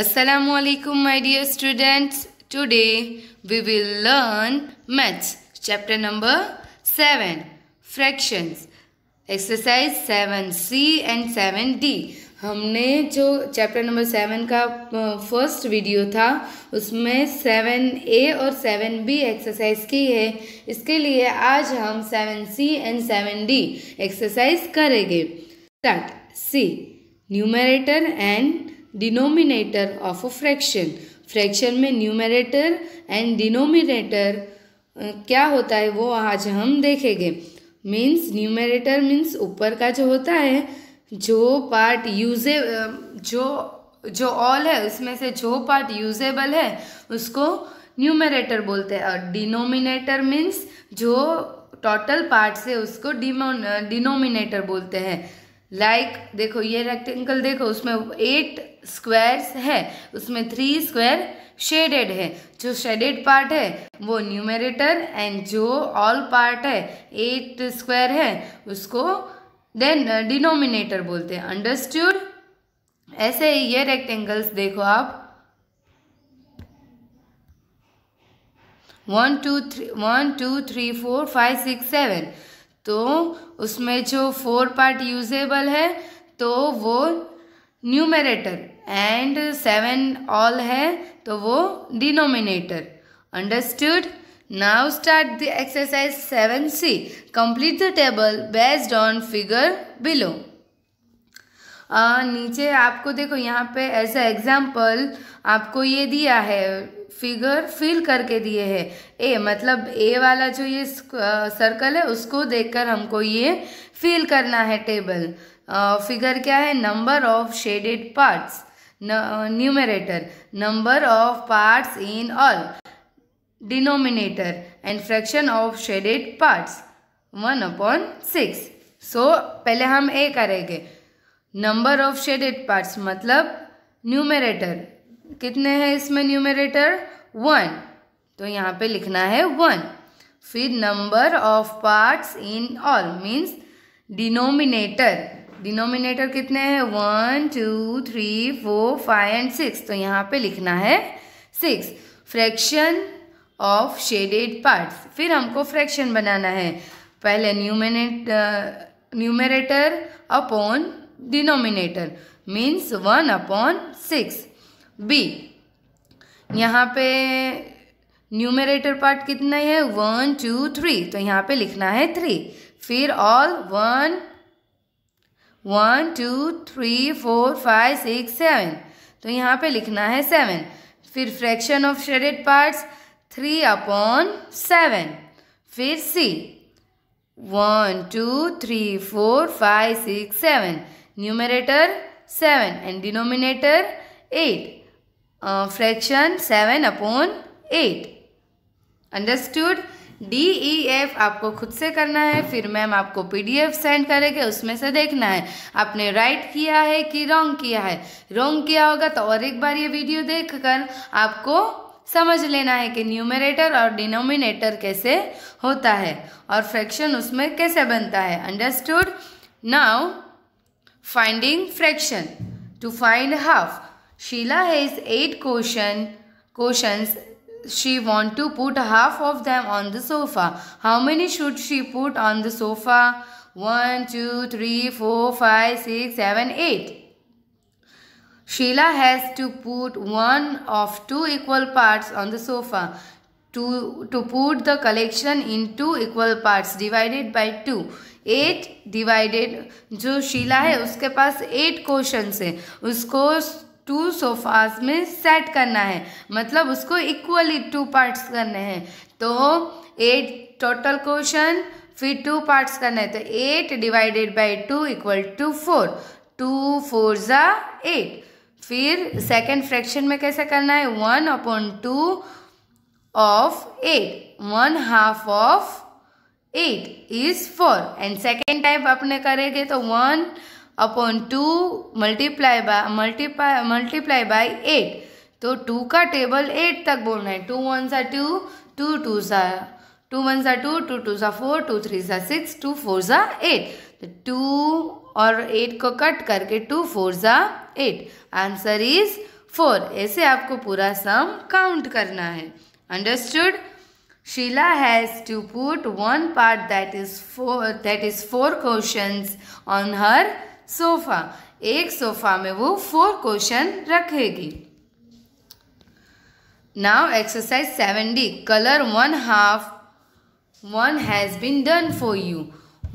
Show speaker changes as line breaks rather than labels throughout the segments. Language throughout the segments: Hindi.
alaikum my dear students. Today we will learn maths chapter number 7 fractions exercise 7c and 7d. हमने जो चैप्टर नंबर सेवन का फर्स्ट वीडियो था उसमें सेवन ए और सेवन बी एक्सरसाइज की है इसके लिए आज हम seven C and seven D exercise करेंगे start C numerator and denominator of a fraction fraction में न्यूमरेटर एंड डिनोमिनेटर क्या होता है वो आज हम देखेंगे मीन्स न्यूमरेटर मीन्स ऊपर का जो होता है जो पार्ट यूजे जो जो ऑल है उसमें से जो पार्ट यूजेबल है उसको न्यूमरेटर बोलते हैं और डिनोमिनेटर मीन्स जो टोटल पार्ट से उसको डिमो डिनोमिनेटर बोलते हैं लाइक like, देखो ये रेक्टेंगल देखो उसमें एट स्क्वायर्स है उसमें थ्री स्क्वायर शेडेड है जो शेडेड पार्ट है वो न्यूमेरेटर एंड जो ऑल पार्ट है एट स्क्वायर है उसको देन डिनोमिनेटर uh, बोलते हैं अंडरस्टूड ऐसे ही ये रेक्टेंगल्स देखो आप one two three one two three four five six seven तो उसमें जो फोर पार्ट यूजेबल है तो वो न्यूमेरेटर एंड सेवन ऑल है तो वो denominator understood now start the exercise seven C complete the table based on figure below ah, नीचे आपको देखो यहाँ पे ऐसा एग्जाम्पल आपको ये दिया है फिगर फिल करके दिए है ए मतलब ए वाला जो ये सर्कल है उसको देखकर हमको ये फिल करना है टेबल फिगर क्या है number of shaded parts numerator number of parts in all denominator and fraction of shaded parts one upon six so पहले हम ए करेंगे नंबर ऑफ शेडेड पार्ट्स मतलब न्यूमेरेटर कितने हैं इसमें न्यूमेरेटर वन तो यहाँ पे लिखना है वन फिर number of parts in all means denominator denominator कितने हैं one two three four five and six तो यहाँ पे लिखना है six fraction of shaded parts फिर हमको फ्रैक्शन बनाना है पहले numerate numerator upon denominator means one upon six B यहाँ पे न्यूमेरेटर पार्ट कितना है वन टू थ्री तो यहाँ पे लिखना है थ्री फिर all one one two three four five six seven तो यहाँ पे लिखना है सेवन फिर fraction of shaded parts three upon seven फिर C one two three four five six seven numerator seven and denominator eight fraction seven upon eight understood D E F आपको खुद से करना है फिर मैम आपको पी डी एफ सेंड करेंगे उसमें से देखना है आपने राइट किया है कि रॉन्ग किया है रॉन्ग किया होगा तो और एक बार ये वीडियो देखकर आपको समझ लेना है कि न्यूमरेटर और डिनोमिनेटर कैसे होता है और फ्रैक्शन उसमें कैसे बनता है understood now Finding fraction. To find half. Sheila has 8 question, She want to put half of them on the sofa. How many should she put on the sofa? 1, 2, 3, 4, 5, 6, 7, 8. Sheila has to put one of two equal parts on the sofa. To, to put the collection in two equal parts divided by 2 eight divided जो शीला है उसके पास एट क्वेश्चन है उसको टू सोफास में सेट करना है मतलब उसको इक्वली टू पार्ट्स करने हैं तो एट टोटल क्वेश्चन फिर टू पार्ट्स करना है तो eight divided by two equal to four two four ज़ा एट फिर सेकेंड फ्रैक्शन में कैसे करना है one upon two of eight one half of eight is four and second type अपने करेंगे तो one upon two multiply by multiply multiply by eight तो टू का टेबल एट तक बोलना है टू वन सा टू टू टू सा टू वन सा टू टू टू सा फोर टू थ्री सा सिक्स टू फोर सा एट तो टू और एट को कट करके टू फोर सा एट आंसर इज फोर ऐसे आपको पूरा सम काउंट करना है understood Sheila has to put one part that is four that is four questions on her sofa. एक सोफा में वो फोर क्वेश्चन रखेगी now exercise seven D colour one half one has been done for you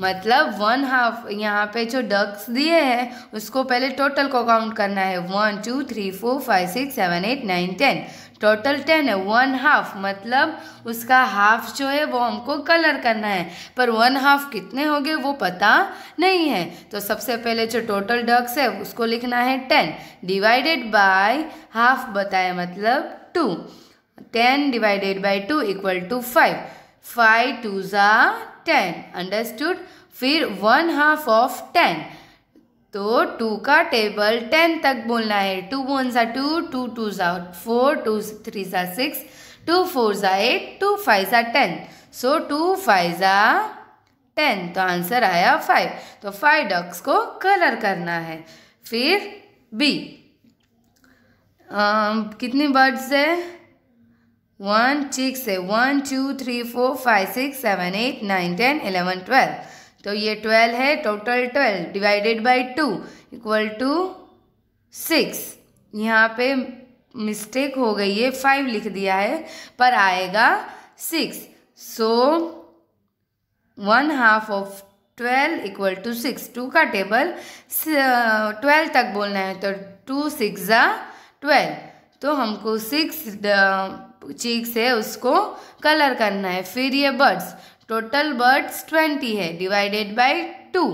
मतलब वन हाफ यहाँ पे जो डक्स दिए हैं उसको पहले टोटल को काउंट करना है one two three four five six seven eight nine ten total ten है वन हाफ मतलब उसका हाफ जो है वो हमको कलर करना है पर वन हाफ कितने हो गए वो पता नहीं है तो सबसे पहले जो टोटल डक्स है उसको लिखना है टेन डिवाइडेड बाय हाफ बताए मतलब two ten divided by two equal to five five two ज़ा टेन अंडरस्टूड फिर वन हाफ ऑफ टेन तो टू का टेबल टेन तक बोलना है टू वन सा टू टू टू सा फोर टू थ्री सा सिक्स टू फोर ज़ा एट टू फाइव सा टेन सो टू फाइव ज़ा टेन तो आंसर आया फाइव तो फाइव डॉक्स को कलर करना है फिर बी um, कितने कितनी बर्ड्स है वन सिक्स है one two three four five six seven eight nine ten eleven twelve तो ये ट्वेल्व है total twelve divided by two equal to six यहाँ पे मिस्टेक हो गई है फाइव लिख दिया है पर आएगा six so one half of twelve equal to six two का टेबल ट्वेल्व तक बोलना है तो टू सिक्स ज़ा ट्वेल्व तो हमको सिक्स चीक्स है उसको कलर करना है फिर ये बर्ड्स टोटल बर्ड्स ट्वेंटी है डिवाइडेड बाय टू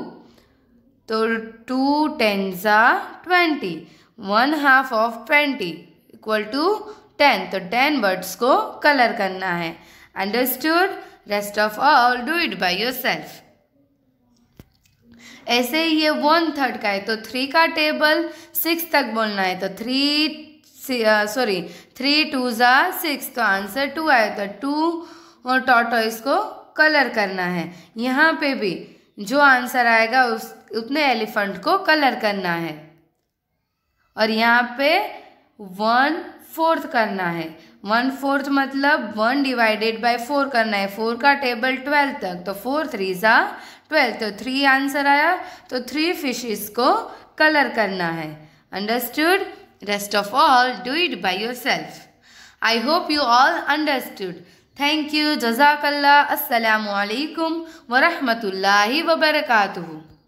तो टू टेन सा twenty one half of twenty equal to ten तो टेन बर्ड्स को कलर करना है understood rest of all do it by yourself ऐसे ही ये वन थर्ड का है तो थ्री का टेबल सिक्स तक बोलना है तो थ्री सॉरी थ्री टू ज़ा सिक्स तो आंसर टू आया था टू और टॉटॉइस को कलर करना है यहाँ पे भी जो आंसर आएगा उस उतने एलिफेंट को कलर करना है और यहाँ पे वन फोर्थ करना है वन फोर्थ मतलब वन डिवाइडेड बाय फोर करना है फोर का टेबल ट्वेल्व तक तो फोर थ्री ज़ा ट्वेल्व तो थ्री आंसर आया तो थ्री फिशेस को कलर करना है understood Rest of all, do it by yourself. I hope you all understood. Thank you. Jazakallah. Assalamu alaikum wa rahmatullahi wa barakatuhu.